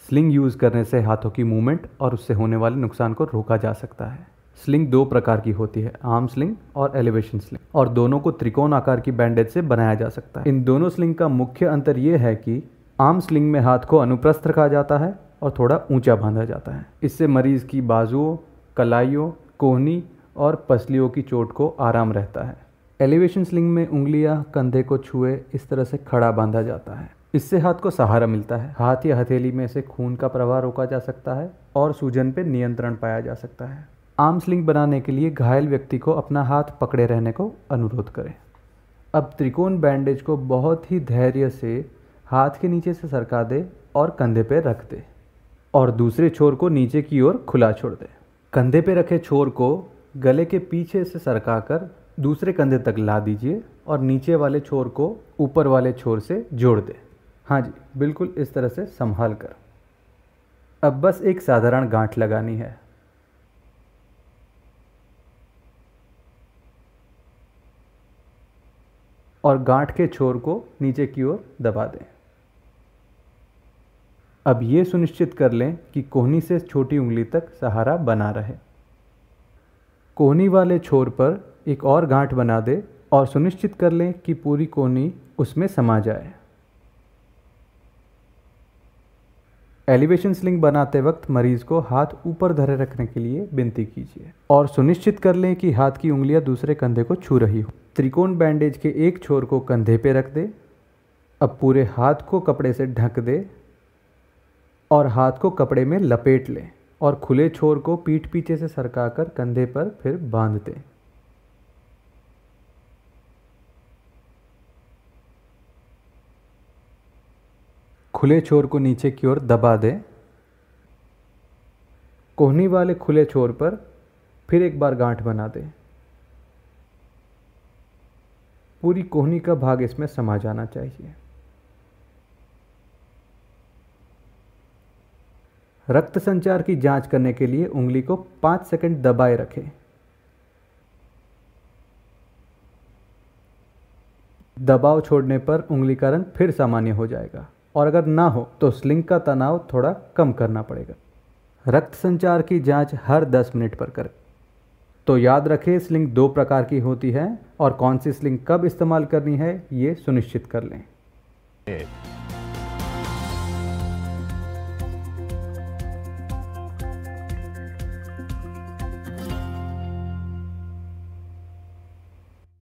sling use करने से हाथों की मूवमेंट और उससे होने वाले नुकसान को रोका जा सकता है स्लिंग दो प्रकार की होती है आर्म स्लिंग और एलिवेशन स्लिंग और दोनों को त्रिकोण आकार की बैंडेज से बनाया जा सकता है इन दोनों स्लिंग का मुख्य अंतर यह है कि आर्म स्लिंग में हाथ को अनुप्रस्थ रखा जाता है और थोड़ा ऊंचा बांधा जाता है इससे मरीज की बाजुओं कलाइयों कोहनी और पसलियों की चोट को आराम रहता है एलिवेशन स्लिंग में उंगलियां कंधे को छुए इस तरह से खड़ा बांधा जाता है इससे हाथ को सहारा मिलता है हाथ या हथेली में से खून का प्रवाह रोका जा सकता है और सूजन पर नियंत्रण पाया जा सकता है आम स्लिंग बनाने के लिए घायल व्यक्ति को अपना हाथ पकड़े रहने को अनुरोध करें अब त्रिकोण बैंडेज को बहुत ही धैर्य से हाथ के नीचे से सरका दे और कंधे पर रख दे और दूसरे छोर को नीचे की ओर खुला छोड़ दे कंधे पर रखे छोर को गले के पीछे से सरकाकर दूसरे कंधे तक ला दीजिए और नीचे वाले छोर को ऊपर वाले छोर से जोड़ दें हाँ जी बिल्कुल इस तरह से संभाल कर अब बस एक साधारण गांठ लगानी है और गांठ के छोर को नीचे की ओर दबा दें अब ये सुनिश्चित कर लें कि कोहनी से छोटी उंगली तक सहारा बना रहे कोनी वाले छोर पर एक और गांठ बना दे और सुनिश्चित कर लें कि पूरी कोनी उसमें समा जाए एलिवेशन स्लिंग बनाते वक्त मरीज को हाथ ऊपर धरे रखने के लिए विनती कीजिए और सुनिश्चित कर लें कि हाथ की उंगलियां दूसरे कंधे को छू रही हो त्रिकोण बैंडेज के एक छोर को कंधे पे रख दे अब पूरे हाथ को कपड़े से ढक दे और हाथ को कपड़े में लपेट लें और खुले छोर को पीठ पीछे से सरकाकर कंधे पर फिर बांधते खुले छोर को नीचे की ओर दबा दें कोहनी वाले खुले छोर पर फिर एक बार गांठ बना दें पूरी कोहनी का भाग इसमें समा जाना चाहिए रक्त संचार की जांच करने के लिए उंगली को पांच सेकंड दबाए रखें दबाव छोड़ने पर उंगली का रंग फिर सामान्य हो जाएगा और अगर ना हो तो स्लिंग का तनाव थोड़ा कम करना पड़ेगा रक्त संचार की जांच हर 10 मिनट पर करें तो याद रखें स्लिंग दो प्रकार की होती है और कौन सी स्लिंग कब इस्तेमाल करनी है ये सुनिश्चित कर लें